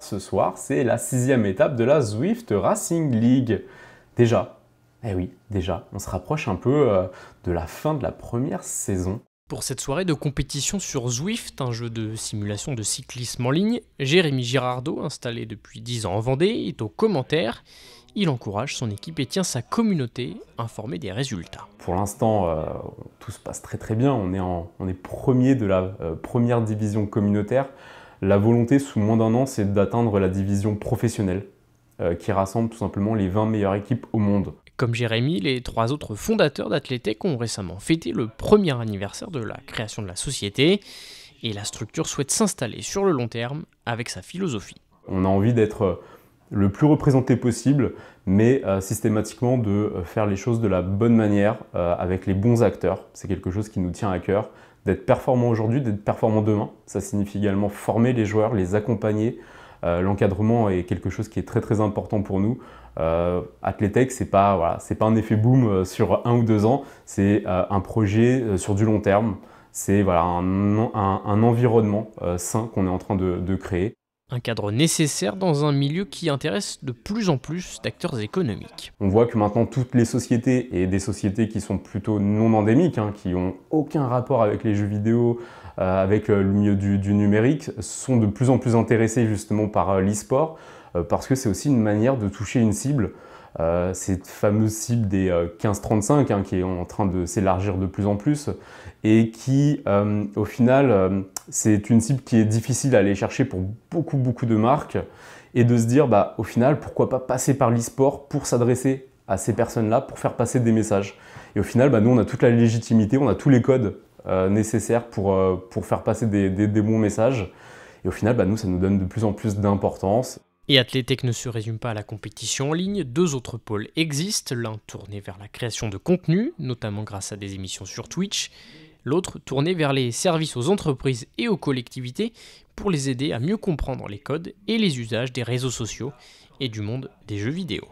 Ce soir, c'est la sixième étape de la Zwift Racing League. Déjà, eh oui, déjà, on se rapproche un peu euh, de la fin de la première saison. Pour cette soirée de compétition sur Zwift, un jeu de simulation de cyclisme en ligne, Jérémy Girardot, installé depuis 10 ans en Vendée, est aux commentaires. Il encourage son équipe et tient sa communauté informée des résultats. Pour l'instant, euh, tout se passe très très bien. On est, en, on est premier de la euh, première division communautaire. La volonté sous moins d'un an, c'est d'atteindre la division professionnelle, euh, qui rassemble tout simplement les 20 meilleures équipes au monde. Comme Jérémy, les trois autres fondateurs d'Athlétech ont récemment fêté le premier anniversaire de la création de la société, et la structure souhaite s'installer sur le long terme avec sa philosophie. On a envie d'être le plus représenté possible, mais euh, systématiquement de euh, faire les choses de la bonne manière euh, avec les bons acteurs. C'est quelque chose qui nous tient à cœur. D'être performant aujourd'hui, d'être performant demain. Ça signifie également former les joueurs, les accompagner. L'encadrement est quelque chose qui est très très important pour nous. Athletech, ce pas, voilà, pas un effet boom sur un ou deux ans, c'est un projet sur du long terme. C'est voilà, un, un, environnement sain qu'on est en train de créer. Un cadre nécessaire dans un milieu qui intéresse de plus en plus d'acteurs économiques. On voit que maintenant toutes les sociétés, et des sociétés qui sont plutôt non endémiques, hein, qui n'ont aucun rapport avec les jeux vidéo, euh, avec euh, le milieu du, numérique, sont de plus en plus intéressées justement par euh, l'e-sport, parce que c'est aussi une manière de toucher une cible. cette fameuse cible des 15-35 hein, qui est en train de s'élargir de plus en plus et qui au final c'est une cible qui est difficile à aller chercher pour beaucoup, beaucoup de marques. Et de se dire, bah, au final, pourquoi pas passer par l'e-sport pour s'adresser à ces personnes-là, pour faire passer des messages. Et au final, bah, nous, on a toute la légitimité, on a tous les codes euh, nécessaires pour, euh, pour faire passer des, bons messages. Et au final, bah, nous, ça nous donne de plus en plus d'importance. Et athlétique ne se résume pas à la compétition en ligne, deux autres pôles existent, l'un tourné vers la création de contenu, notamment grâce à des émissions sur Twitch, l'autre tournée vers les services aux entreprises et aux collectivités pour les aider à mieux comprendre les codes et les usages des réseaux sociaux et du monde des jeux vidéo.